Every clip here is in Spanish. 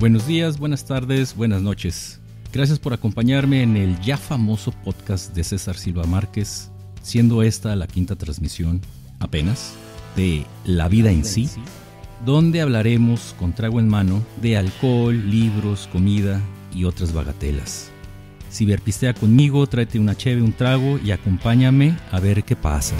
Buenos días, buenas tardes, buenas noches. Gracias por acompañarme en el ya famoso podcast de César Silva Márquez, siendo esta la quinta transmisión apenas de La vida en sí, donde hablaremos con trago en mano de alcohol, libros, comida y otras bagatelas. Si verpistea conmigo, tráete una cheve, un trago y acompáñame a ver qué pasa.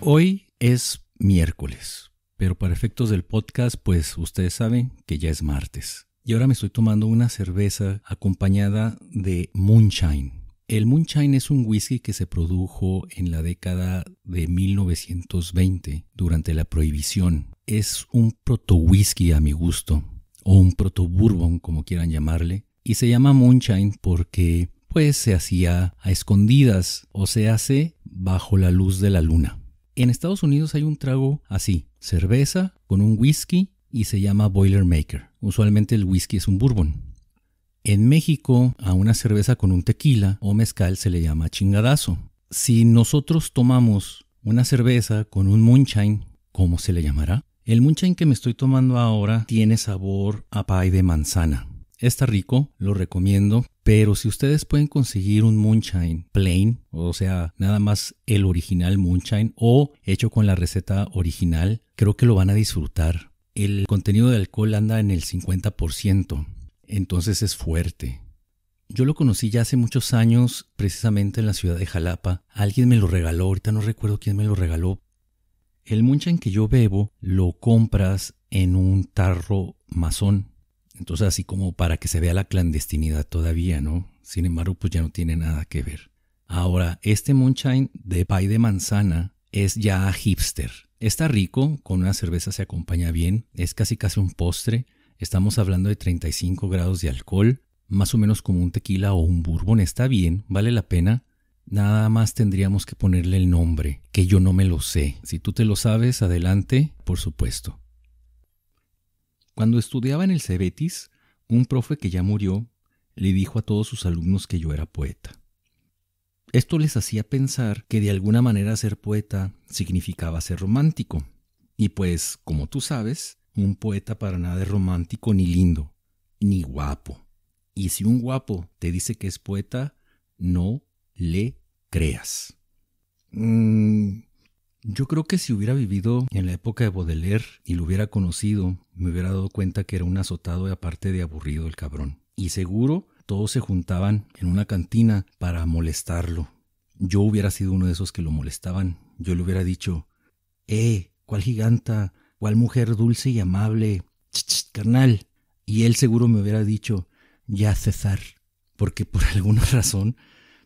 Hoy es miércoles, pero para efectos del podcast, pues ustedes saben que ya es martes. Y ahora me estoy tomando una cerveza acompañada de moonshine. El moonshine es un whisky que se produjo en la década de 1920 durante la prohibición. Es un proto whisky a mi gusto, o un proto bourbon como quieran llamarle, y se llama moonshine porque pues se hacía a escondidas o se hace bajo la luz de la luna. En Estados Unidos hay un trago así, cerveza con un whisky y se llama Boilermaker. Usualmente el whisky es un bourbon. En México a una cerveza con un tequila o mezcal se le llama chingadazo. Si nosotros tomamos una cerveza con un moonshine, ¿cómo se le llamará? El moonshine que me estoy tomando ahora tiene sabor a pie de manzana. Está rico, lo recomiendo, pero si ustedes pueden conseguir un moonshine plain, o sea, nada más el original moonshine o hecho con la receta original, creo que lo van a disfrutar. El contenido de alcohol anda en el 50%, entonces es fuerte. Yo lo conocí ya hace muchos años, precisamente en la ciudad de Jalapa. Alguien me lo regaló, ahorita no recuerdo quién me lo regaló. El moonshine que yo bebo lo compras en un tarro masón entonces así como para que se vea la clandestinidad todavía, ¿no? Sin embargo, pues ya no tiene nada que ver. Ahora, este moonshine de pie de manzana es ya hipster. Está rico, con una cerveza se acompaña bien, es casi casi un postre. Estamos hablando de 35 grados de alcohol, más o menos como un tequila o un bourbon, está bien, vale la pena. Nada más tendríamos que ponerle el nombre, que yo no me lo sé. Si tú te lo sabes, adelante, por supuesto. Cuando estudiaba en el Cebetis, un profe que ya murió le dijo a todos sus alumnos que yo era poeta. Esto les hacía pensar que de alguna manera ser poeta significaba ser romántico. Y pues, como tú sabes, un poeta para nada es romántico ni lindo, ni guapo. Y si un guapo te dice que es poeta, no le creas. Mm, yo creo que si hubiera vivido en la época de Baudelaire y lo hubiera conocido, me hubiera dado cuenta que era un azotado y aparte de aburrido el cabrón. Y seguro todos se juntaban en una cantina para molestarlo. Yo hubiera sido uno de esos que lo molestaban. Yo le hubiera dicho, ¡eh! ¿Cuál giganta? ¿Cuál mujer dulce y amable? Ch, ch, carnal. Y él seguro me hubiera dicho, ya César. Porque por alguna razón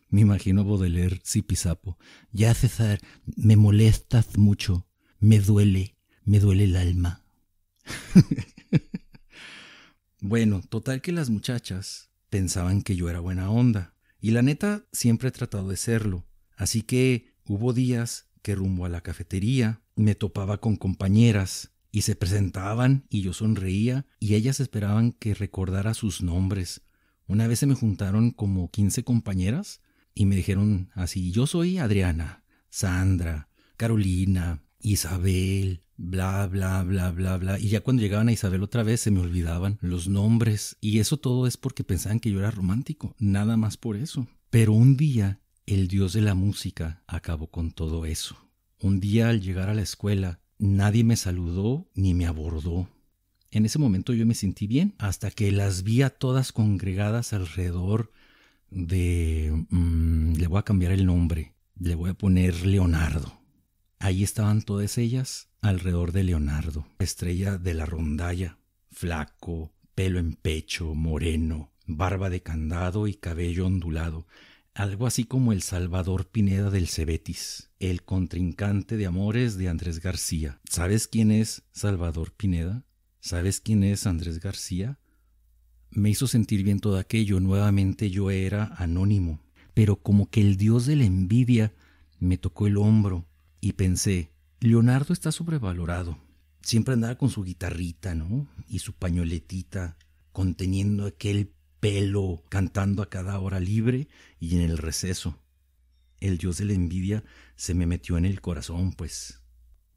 me imagino Baudelaire pisapo. Ya, César, me molestas mucho. Me duele. Me duele el alma. bueno, total que las muchachas pensaban que yo era buena onda. Y la neta, siempre he tratado de serlo. Así que hubo días que rumbo a la cafetería me topaba con compañeras y se presentaban y yo sonreía y ellas esperaban que recordara sus nombres. Una vez se me juntaron como 15 compañeras y me dijeron así, yo soy Adriana, Sandra, Carolina, Isabel, bla, bla, bla, bla, bla. Y ya cuando llegaban a Isabel otra vez se me olvidaban los nombres. Y eso todo es porque pensaban que yo era romántico, nada más por eso. Pero un día, el dios de la música acabó con todo eso. Un día al llegar a la escuela, nadie me saludó ni me abordó. En ese momento yo me sentí bien, hasta que las vi a todas congregadas alrededor de... Mm, le voy a cambiar el nombre, le voy a poner Leonardo. Ahí estaban todas ellas alrededor de Leonardo, estrella de la rondalla, flaco, pelo en pecho, moreno, barba de candado y cabello ondulado, algo así como el Salvador Pineda del Cebetis, el contrincante de amores de Andrés García. ¿Sabes quién es Salvador Pineda? ¿Sabes quién es Andrés García? me hizo sentir bien todo aquello. Nuevamente yo era anónimo, pero como que el dios de la envidia me tocó el hombro y pensé, Leonardo está sobrevalorado. Siempre andaba con su guitarrita, ¿no? Y su pañoletita, conteniendo aquel pelo, cantando a cada hora libre y en el receso. El dios de la envidia se me metió en el corazón, pues.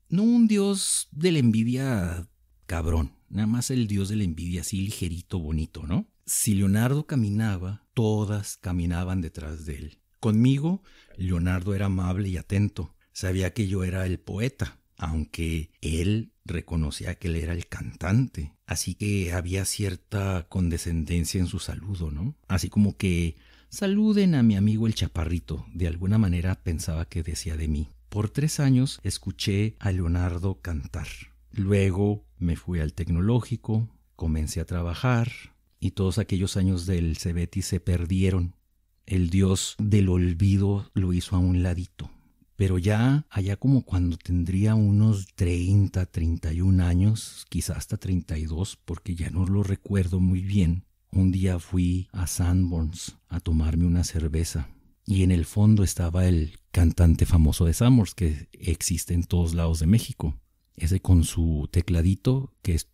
No un dios de la envidia cabrón. Nada más el dios de la envidia, así ligerito, bonito, ¿no? Si Leonardo caminaba, todas caminaban detrás de él. Conmigo, Leonardo era amable y atento. Sabía que yo era el poeta, aunque él reconocía que él era el cantante. Así que había cierta condescendencia en su saludo, ¿no? Así como que saluden a mi amigo el chaparrito. De alguna manera pensaba que decía de mí. Por tres años escuché a Leonardo cantar. Luego me fui al tecnológico, comencé a trabajar y todos aquellos años del Cebeti se perdieron. El dios del olvido lo hizo a un ladito. Pero ya, allá como cuando tendría unos 30, 31 años, quizás hasta 32, porque ya no lo recuerdo muy bien, un día fui a Sanborns a tomarme una cerveza. Y en el fondo estaba el cantante famoso de Sanborns, que existe en todos lados de México ese con su tecladito que es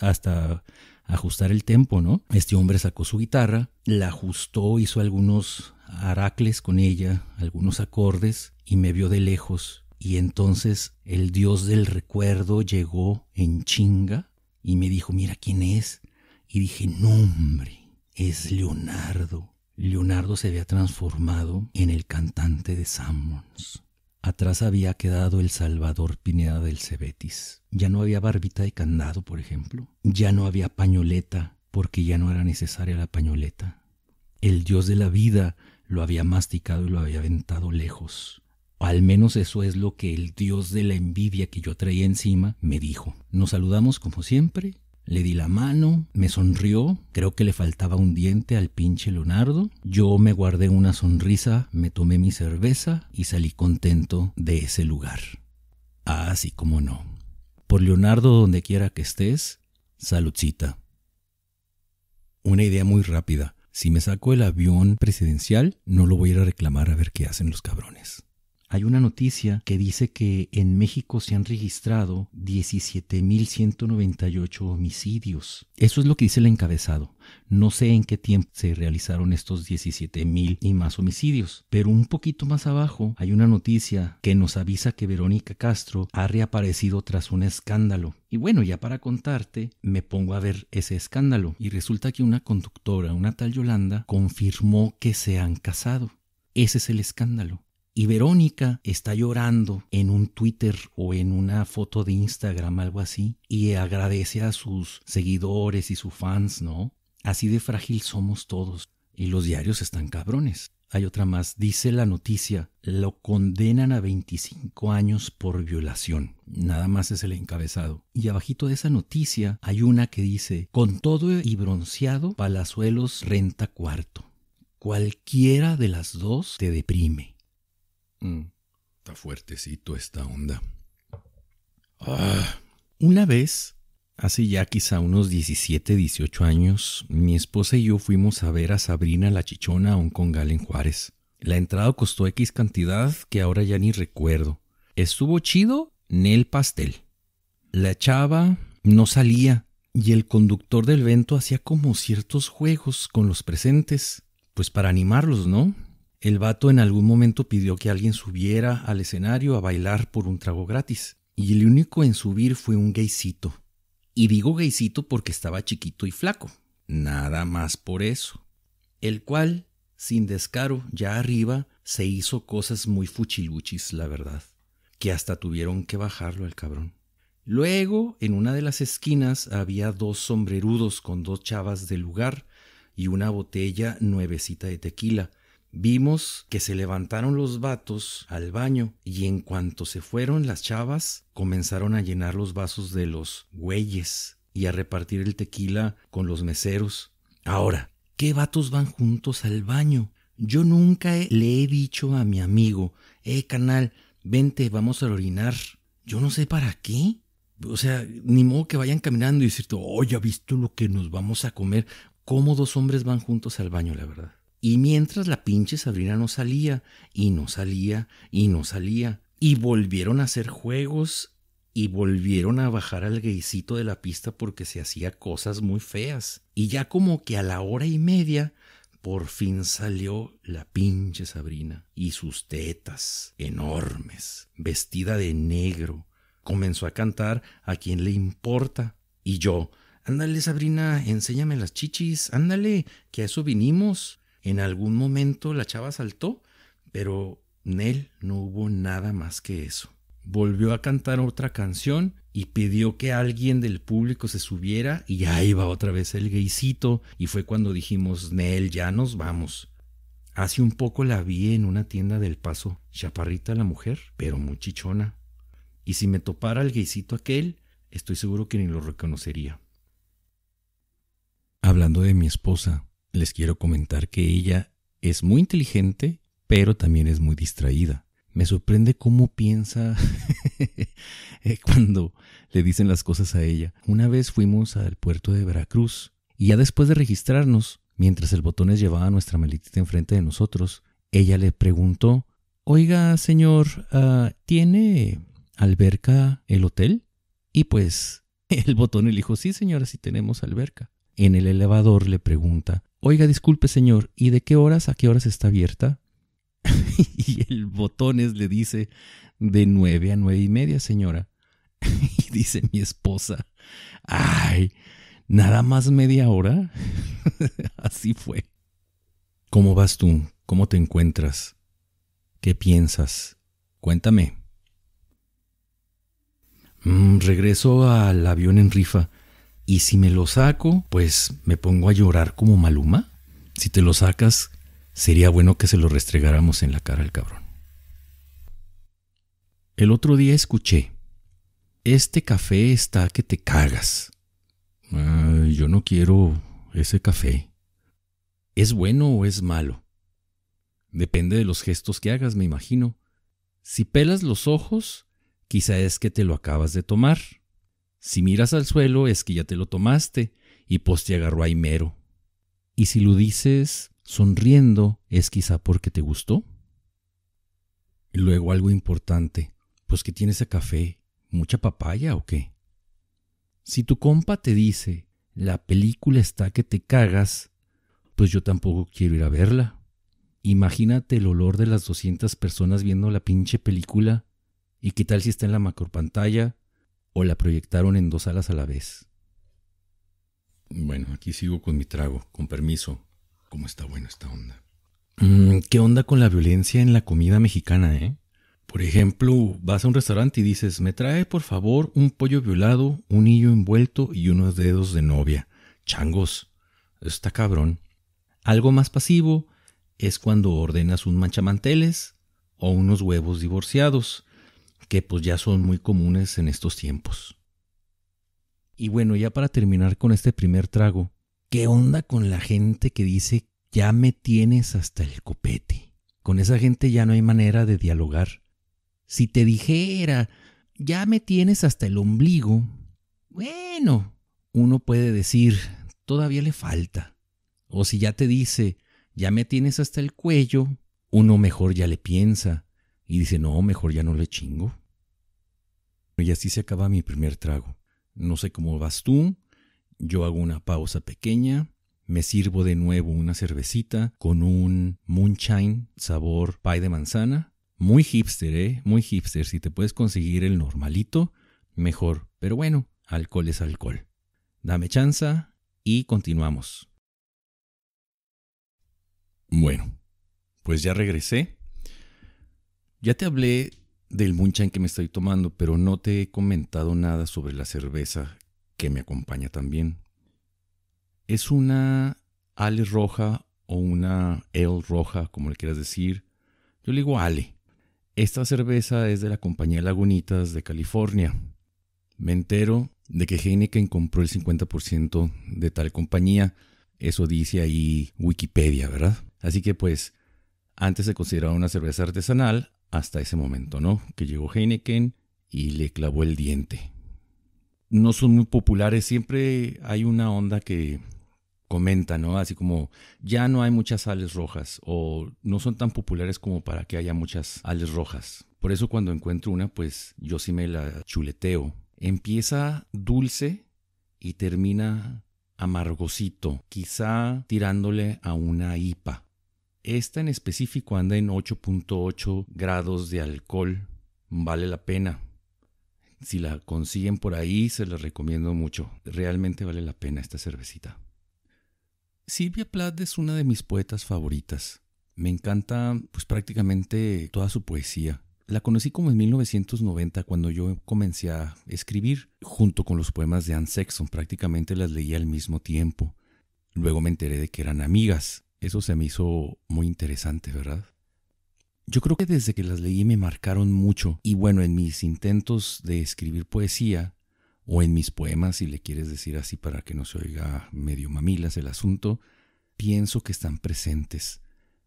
hasta ajustar el tempo, ¿no? Este hombre sacó su guitarra, la ajustó, hizo algunos aracles con ella, algunos acordes y me vio de lejos y entonces el dios del recuerdo llegó en chinga y me dijo, "Mira quién es." Y dije, "No, hombre, es Leonardo." Leonardo se había transformado en el cantante de Sammons. Atrás había quedado el Salvador Pineda del Cebetis. Ya no había barbita de candado, por ejemplo. Ya no había pañoleta, porque ya no era necesaria la pañoleta. El dios de la vida lo había masticado y lo había aventado lejos. Al menos eso es lo que el dios de la envidia que yo traía encima me dijo. Nos saludamos como siempre le di la mano, me sonrió, creo que le faltaba un diente al pinche Leonardo. Yo me guardé una sonrisa, me tomé mi cerveza y salí contento de ese lugar. Ah, sí, como no. Por Leonardo, donde quiera que estés, saludcita. Una idea muy rápida. Si me saco el avión presidencial, no lo voy a ir a reclamar a ver qué hacen los cabrones. Hay una noticia que dice que en México se han registrado 17.198 homicidios. Eso es lo que dice el encabezado. No sé en qué tiempo se realizaron estos 17.000 y más homicidios, pero un poquito más abajo hay una noticia que nos avisa que Verónica Castro ha reaparecido tras un escándalo. Y bueno, ya para contarte, me pongo a ver ese escándalo y resulta que una conductora, una tal Yolanda, confirmó que se han casado. Ese es el escándalo. Y Verónica está llorando en un Twitter o en una foto de Instagram, algo así, y agradece a sus seguidores y sus fans, ¿no? Así de frágil somos todos. Y los diarios están cabrones. Hay otra más. Dice la noticia, lo condenan a 25 años por violación. Nada más es el encabezado. Y abajito de esa noticia hay una que dice, con todo y bronceado, Palazuelos renta cuarto. Cualquiera de las dos te deprime. Mm. Está fuertecito esta onda. Ah. Una vez, hace ya quizá unos 17, 18 años, mi esposa y yo fuimos a ver a Sabrina la Chichona a con Galen en Juárez. La entrada costó X cantidad que ahora ya ni recuerdo. Estuvo chido, el Pastel. La chava no salía y el conductor del Vento hacía como ciertos juegos con los presentes, pues para animarlos, ¿no? El vato en algún momento pidió que alguien subiera al escenario a bailar por un trago gratis, y el único en subir fue un gaycito. Y digo gaycito porque estaba chiquito y flaco, nada más por eso. El cual, sin descaro, ya arriba, se hizo cosas muy fuchiluchis, la verdad, que hasta tuvieron que bajarlo al cabrón. Luego, en una de las esquinas había dos sombrerudos con dos chavas del lugar y una botella nuevecita de tequila, Vimos que se levantaron los vatos al baño y en cuanto se fueron las chavas comenzaron a llenar los vasos de los güeyes y a repartir el tequila con los meseros. Ahora, ¿qué vatos van juntos al baño? Yo nunca le he dicho a mi amigo, eh, canal, vente, vamos a orinar. Yo no sé para qué. O sea, ni modo que vayan caminando y decirte, oh, ya visto lo que nos vamos a comer. ¿Cómo dos hombres van juntos al baño, la verdad? Y mientras la pinche Sabrina no salía, y no salía, y no salía, y volvieron a hacer juegos, y volvieron a bajar al guisito de la pista porque se hacía cosas muy feas. Y ya como que a la hora y media, por fin salió la pinche Sabrina, y sus tetas enormes, vestida de negro, comenzó a cantar a quien le importa. Y yo, ándale Sabrina, enséñame las chichis, ándale, que a eso vinimos. En algún momento la chava saltó, pero Nel no hubo nada más que eso. Volvió a cantar otra canción y pidió que alguien del público se subiera y ahí va otra vez el gaycito y fue cuando dijimos, Nel, ya nos vamos. Hace un poco la vi en una tienda del paso, chaparrita la mujer, pero muy chichona. Y si me topara el gaycito aquel, estoy seguro que ni lo reconocería. Hablando de mi esposa, les quiero comentar que ella es muy inteligente, pero también es muy distraída. Me sorprende cómo piensa eh, cuando le dicen las cosas a ella. Una vez fuimos al puerto de Veracruz y ya después de registrarnos, mientras el botones llevaba nuestra maletita enfrente de nosotros, ella le preguntó, Oiga, señor, ah, ¿tiene alberca el hotel? Y pues el botón le dijo, sí, señora, sí tenemos alberca. En el elevador le pregunta, oiga, disculpe señor, ¿y de qué horas a qué horas está abierta? y el botones le dice, de nueve a nueve y media, señora. y dice mi esposa, ay, nada más media hora. Así fue. ¿Cómo vas tú? ¿Cómo te encuentras? ¿Qué piensas? Cuéntame. Mm, regreso al avión en rifa. Y si me lo saco, pues me pongo a llorar como Maluma. Si te lo sacas, sería bueno que se lo restregáramos en la cara al cabrón. El otro día escuché, este café está que te cagas. Ah, yo no quiero ese café. ¿Es bueno o es malo? Depende de los gestos que hagas, me imagino. Si pelas los ojos, quizá es que te lo acabas de tomar. Si miras al suelo es que ya te lo tomaste y pues te agarró ahí mero. Y si lo dices sonriendo es quizá porque te gustó. luego algo importante, pues que tienes a café, mucha papaya o qué. Si tu compa te dice, la película está que te cagas, pues yo tampoco quiero ir a verla. Imagínate el olor de las 200 personas viendo la pinche película. ¿Y qué tal si está en la macropantalla o la proyectaron en dos alas a la vez. Bueno, aquí sigo con mi trago, con permiso. ¿Cómo está bueno esta onda? Mm, ¿Qué onda con la violencia en la comida mexicana, eh? Por ejemplo, vas a un restaurante y dices, me trae por favor un pollo violado, un hillo envuelto y unos dedos de novia. Changos. está cabrón. Algo más pasivo es cuando ordenas un manchamanteles o unos huevos divorciados que pues ya son muy comunes en estos tiempos. Y bueno, ya para terminar con este primer trago, ¿qué onda con la gente que dice ya me tienes hasta el copete? Con esa gente ya no hay manera de dialogar. Si te dijera ya me tienes hasta el ombligo, bueno, uno puede decir todavía le falta. O si ya te dice ya me tienes hasta el cuello, uno mejor ya le piensa y dice, no, mejor ya no le chingo. Y así se acaba mi primer trago. No sé cómo vas tú, yo hago una pausa pequeña, me sirvo de nuevo una cervecita con un moonshine sabor pie de manzana. Muy hipster, ¿eh? Muy hipster. Si te puedes conseguir el normalito, mejor. Pero bueno, alcohol es alcohol. Dame chanza y continuamos. Bueno, pues ya regresé ya te hablé del moonshine que me estoy tomando, pero no te he comentado nada sobre la cerveza que me acompaña también. Es una ale roja o una ale roja, como le quieras decir. Yo le digo ale. Esta cerveza es de la compañía Lagunitas de California. Me entero de que Heineken compró el 50% de tal compañía. Eso dice ahí Wikipedia, ¿verdad? Así que pues, antes se consideraba una cerveza artesanal, hasta ese momento, ¿no? Que llegó Heineken y le clavó el diente. No son muy populares, siempre hay una onda que comenta, ¿no? Así como ya no hay muchas ales rojas o no son tan populares como para que haya muchas ales rojas. Por eso cuando encuentro una, pues yo sí me la chuleteo. Empieza dulce y termina amargosito, quizá tirándole a una hipa. Esta en específico anda en 8.8 grados de alcohol. Vale la pena. Si la consiguen por ahí, se las recomiendo mucho. Realmente vale la pena esta cervecita. Silvia Plath es una de mis poetas favoritas. Me encanta pues prácticamente toda su poesía. La conocí como en 1990 cuando yo comencé a escribir junto con los poemas de Anne Sexton, prácticamente las leía al mismo tiempo. Luego me enteré de que eran amigas eso se me hizo muy interesante, ¿verdad? Yo creo que desde que las leí me marcaron mucho y bueno, en mis intentos de escribir poesía o en mis poemas, si le quieres decir así para que no se oiga medio mamilas el asunto, pienso que están presentes,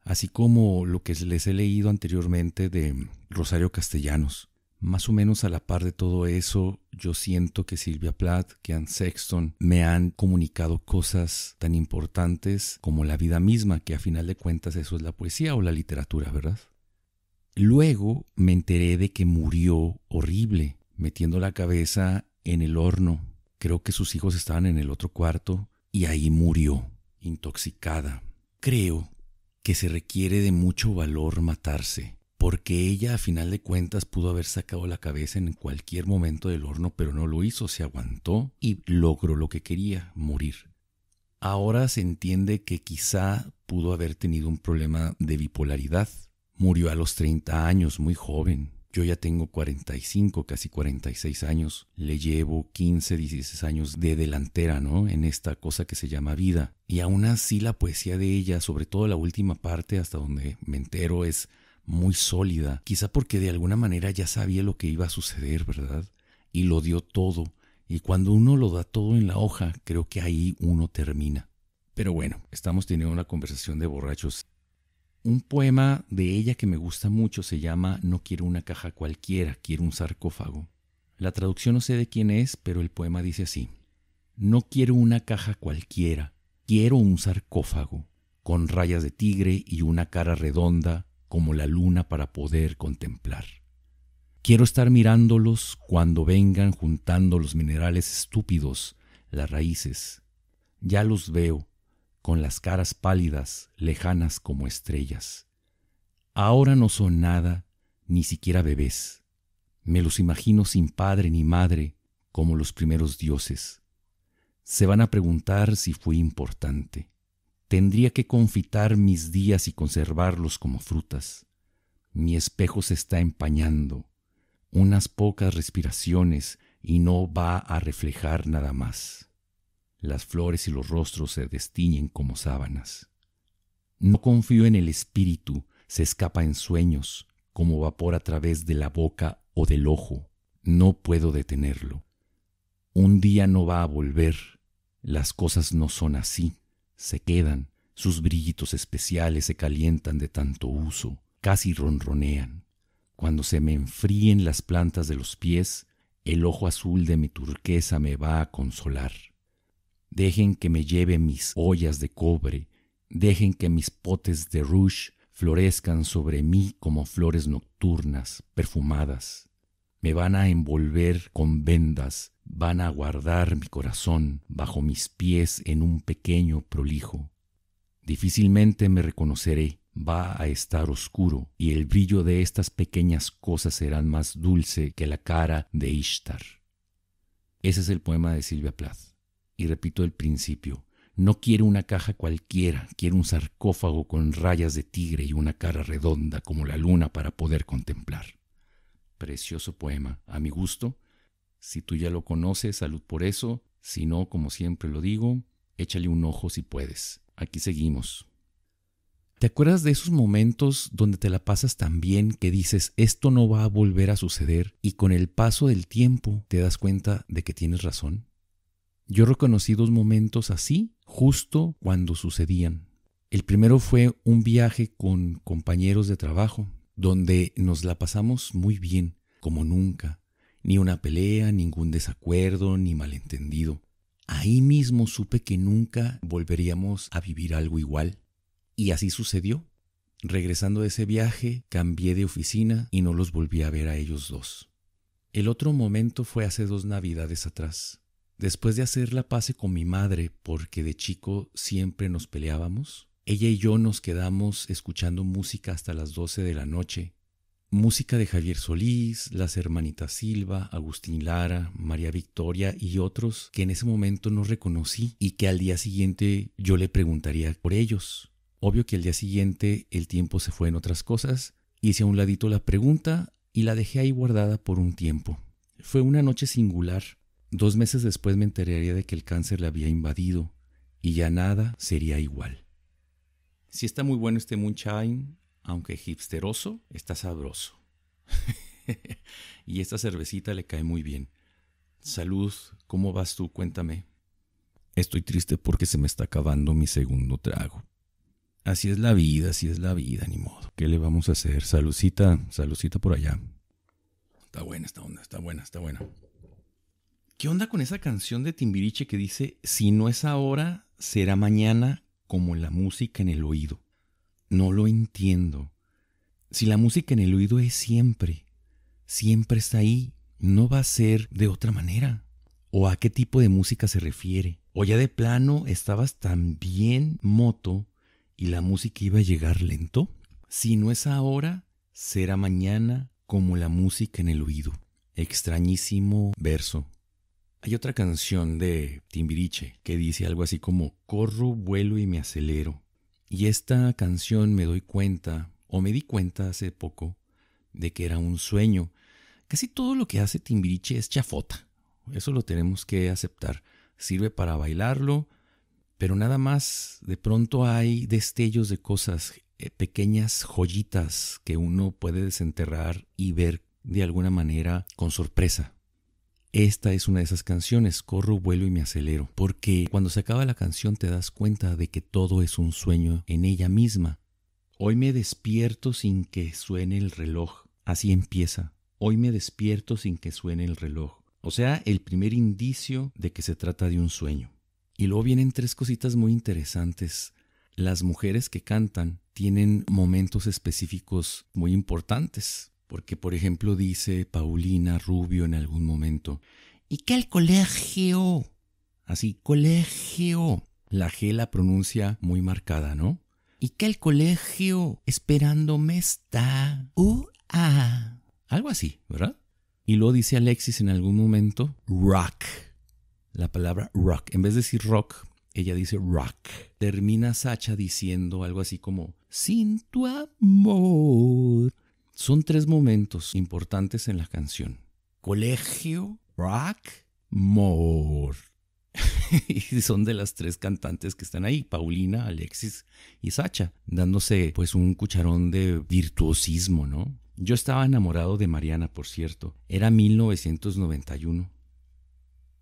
así como lo que les he leído anteriormente de Rosario Castellanos. Más o menos a la par de todo eso, yo siento que Silvia Plath, que Anne Sexton me han comunicado cosas tan importantes como la vida misma, que a final de cuentas eso es la poesía o la literatura, ¿verdad? Luego me enteré de que murió horrible, metiendo la cabeza en el horno. Creo que sus hijos estaban en el otro cuarto y ahí murió, intoxicada. Creo que se requiere de mucho valor matarse porque ella a final de cuentas pudo haber sacado la cabeza en cualquier momento del horno, pero no lo hizo, se aguantó y logró lo que quería, morir. Ahora se entiende que quizá pudo haber tenido un problema de bipolaridad. Murió a los 30 años, muy joven. Yo ya tengo 45, casi 46 años. Le llevo 15, 16 años de delantera, ¿no? En esta cosa que se llama vida. Y aún así la poesía de ella, sobre todo la última parte, hasta donde me entero, es muy sólida, quizá porque de alguna manera ya sabía lo que iba a suceder, ¿verdad? Y lo dio todo, y cuando uno lo da todo en la hoja, creo que ahí uno termina. Pero bueno, estamos teniendo una conversación de borrachos. Un poema de ella que me gusta mucho se llama No quiero una caja cualquiera, quiero un sarcófago. La traducción no sé de quién es, pero el poema dice así. No quiero una caja cualquiera, quiero un sarcófago, con rayas de tigre y una cara redonda, como la luna para poder contemplar. Quiero estar mirándolos cuando vengan juntando los minerales estúpidos, las raíces. Ya los veo, con las caras pálidas, lejanas como estrellas. Ahora no son nada, ni siquiera bebés. Me los imagino sin padre ni madre, como los primeros dioses. Se van a preguntar si fui importante. Tendría que confitar mis días y conservarlos como frutas. Mi espejo se está empañando. Unas pocas respiraciones y no va a reflejar nada más. Las flores y los rostros se destiñen como sábanas. No confío en el espíritu, se escapa en sueños, como vapor a través de la boca o del ojo. No puedo detenerlo. Un día no va a volver. Las cosas no son así se quedan, sus brillitos especiales se calientan de tanto uso, casi ronronean. Cuando se me enfríen las plantas de los pies, el ojo azul de mi turquesa me va a consolar. Dejen que me lleve mis ollas de cobre, dejen que mis potes de rouge florezcan sobre mí como flores nocturnas, perfumadas. Me van a envolver con vendas, van a guardar mi corazón bajo mis pies en un pequeño prolijo. Difícilmente me reconoceré, va a estar oscuro, y el brillo de estas pequeñas cosas será más dulce que la cara de Ishtar. Ese es el poema de Silvia Plath. Y repito el principio, no quiero una caja cualquiera, quiero un sarcófago con rayas de tigre y una cara redonda como la luna para poder contemplar. Precioso poema, a mi gusto, si tú ya lo conoces, salud por eso. Si no, como siempre lo digo, échale un ojo si puedes. Aquí seguimos. ¿Te acuerdas de esos momentos donde te la pasas tan bien que dices esto no va a volver a suceder y con el paso del tiempo te das cuenta de que tienes razón? Yo reconocí dos momentos así justo cuando sucedían. El primero fue un viaje con compañeros de trabajo, donde nos la pasamos muy bien, como nunca. Ni una pelea, ningún desacuerdo, ni malentendido. Ahí mismo supe que nunca volveríamos a vivir algo igual. Y así sucedió. Regresando de ese viaje, cambié de oficina y no los volví a ver a ellos dos. El otro momento fue hace dos navidades atrás. Después de hacer la pase con mi madre, porque de chico siempre nos peleábamos, ella y yo nos quedamos escuchando música hasta las doce de la noche Música de Javier Solís, las hermanitas Silva, Agustín Lara, María Victoria y otros que en ese momento no reconocí y que al día siguiente yo le preguntaría por ellos. Obvio que al día siguiente el tiempo se fue en otras cosas, hice a un ladito la pregunta y la dejé ahí guardada por un tiempo. Fue una noche singular. Dos meses después me enteraría de que el cáncer le había invadido y ya nada sería igual. Si está muy bueno este moonshine, aunque hipsteroso, está sabroso. y esta cervecita le cae muy bien. Salud, ¿cómo vas tú? Cuéntame. Estoy triste porque se me está acabando mi segundo trago. Así es la vida, así es la vida, ni modo. ¿Qué le vamos a hacer? Salucita, salucita por allá. Está buena esta onda, está buena, está buena. ¿Qué onda con esa canción de Timbiriche que dice, si no es ahora, será mañana como la música en el oído? No lo entiendo. Si la música en el oído es siempre, siempre está ahí, no va a ser de otra manera. ¿O a qué tipo de música se refiere? ¿O ya de plano estabas tan bien moto y la música iba a llegar lento? Si no es ahora, será mañana como la música en el oído. Extrañísimo verso. Hay otra canción de Timbiriche que dice algo así como corro, vuelo y me acelero. Y esta canción me doy cuenta, o me di cuenta hace poco, de que era un sueño. Casi todo lo que hace Timbiriche es chafota. Eso lo tenemos que aceptar. Sirve para bailarlo, pero nada más de pronto hay destellos de cosas, eh, pequeñas joyitas que uno puede desenterrar y ver de alguna manera con sorpresa. Esta es una de esas canciones, corro, vuelo y me acelero, porque cuando se acaba la canción te das cuenta de que todo es un sueño en ella misma. Hoy me despierto sin que suene el reloj, así empieza. Hoy me despierto sin que suene el reloj. O sea, el primer indicio de que se trata de un sueño. Y luego vienen tres cositas muy interesantes. Las mujeres que cantan tienen momentos específicos muy importantes. Porque, por ejemplo, dice Paulina Rubio en algún momento, ¿y qué el colegio? Así, colegio. La G la pronuncia muy marcada, ¿no? ¿Y qué el colegio esperándome está? Uh, Algo así, ¿verdad? Y luego dice Alexis en algún momento, rock. La palabra rock. En vez de decir rock, ella dice rock. Termina Sacha diciendo algo así como, sin tu amor son tres momentos importantes en la canción. Colegio, rock, more. y son de las tres cantantes que están ahí, Paulina, Alexis y Sacha, dándose pues un cucharón de virtuosismo, ¿no? Yo estaba enamorado de Mariana, por cierto. Era 1991.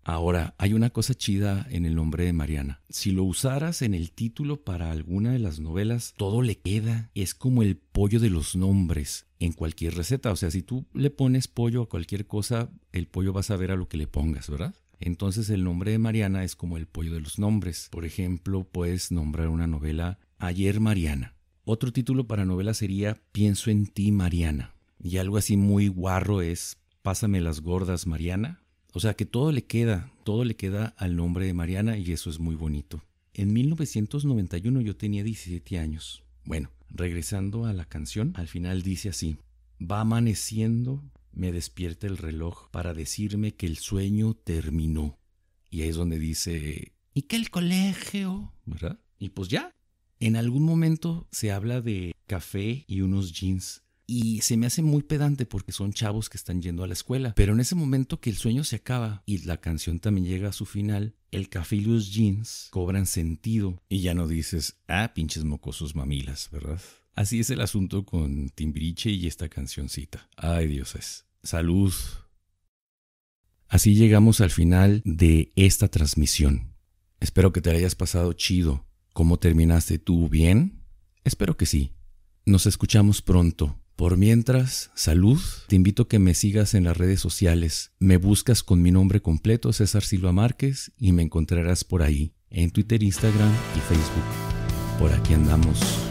Ahora, hay una cosa chida en el nombre de Mariana. Si lo usaras en el título para alguna de las novelas, todo le queda. Es como el pollo de los nombres en cualquier receta. O sea, si tú le pones pollo a cualquier cosa, el pollo va a saber a lo que le pongas, ¿verdad? Entonces el nombre de Mariana es como el pollo de los nombres. Por ejemplo, puedes nombrar una novela Ayer Mariana. Otro título para novela sería Pienso en ti, Mariana. Y algo así muy guarro es Pásame las gordas, Mariana o sea que todo le queda, todo le queda al nombre de Mariana y eso es muy bonito. En 1991 yo tenía 17 años. Bueno, regresando a la canción, al final dice así, va amaneciendo, me despierta el reloj para decirme que el sueño terminó. Y ahí es donde dice, ¿y qué el colegio? ¿Verdad? Y pues ya. En algún momento se habla de café y unos jeans y se me hace muy pedante porque son chavos que están yendo a la escuela. Pero en ese momento que el sueño se acaba y la canción también llega a su final, el café y los jeans cobran sentido y ya no dices, ah, pinches mocosos mamilas, ¿verdad? Así es el asunto con Timbiriche y esta cancioncita. Ay, dioses. Salud. Así llegamos al final de esta transmisión. Espero que te hayas pasado chido. ¿Cómo terminaste tú? ¿Bien? Espero que sí. Nos escuchamos pronto. Por mientras, salud, te invito a que me sigas en las redes sociales. Me buscas con mi nombre completo, César Silva Márquez, y me encontrarás por ahí, en Twitter, Instagram y Facebook. Por aquí andamos.